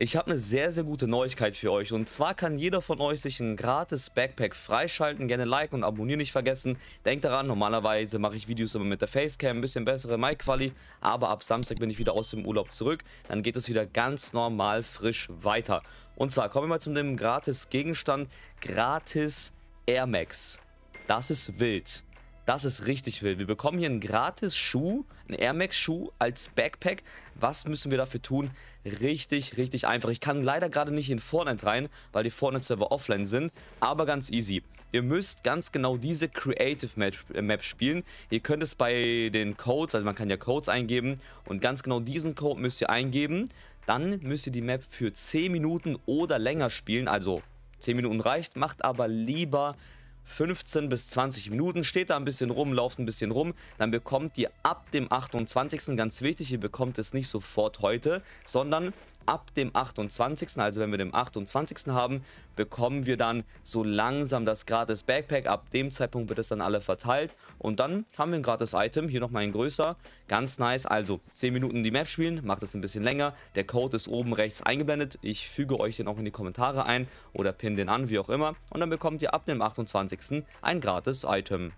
Ich habe eine sehr, sehr gute Neuigkeit für euch. Und zwar kann jeder von euch sich ein gratis Backpack freischalten. Gerne liken und abonnieren nicht vergessen. Denkt daran, normalerweise mache ich Videos immer mit der Facecam, ein bisschen bessere Mic-Quali. Aber ab Samstag bin ich wieder aus dem Urlaub zurück. Dann geht es wieder ganz normal frisch weiter. Und zwar kommen wir mal zu dem gratis Gegenstand. Gratis Air Max. Das ist wild. Das ist richtig wild. Wir bekommen hier einen gratis Schuh, einen Air Max Schuh als Backpack. Was müssen wir dafür tun? Richtig, richtig einfach. Ich kann leider gerade nicht in Fortnite rein, weil die Fortnite-Server offline sind. Aber ganz easy. Ihr müsst ganz genau diese Creative Map äh, spielen. Ihr könnt es bei den Codes, also man kann ja Codes eingeben. Und ganz genau diesen Code müsst ihr eingeben. Dann müsst ihr die Map für 10 Minuten oder länger spielen. Also 10 Minuten reicht, macht aber lieber 15 bis 20 Minuten, steht da ein bisschen rum, lauft ein bisschen rum, dann bekommt ihr ab dem 28. ganz wichtig, ihr bekommt es nicht sofort heute, sondern ab dem 28. Also wenn wir den 28. haben, bekommen wir dann so langsam das gratis Backpack. Ab dem Zeitpunkt wird es dann alle verteilt. Und dann haben wir ein gratis Item. Hier nochmal ein größer. Ganz nice. Also 10 Minuten die Map spielen. Macht es ein bisschen länger. Der Code ist oben rechts eingeblendet. Ich füge euch den auch in die Kommentare ein oder pinne den an, wie auch immer. Und dann bekommt ihr ab dem 28. ein gratis Item.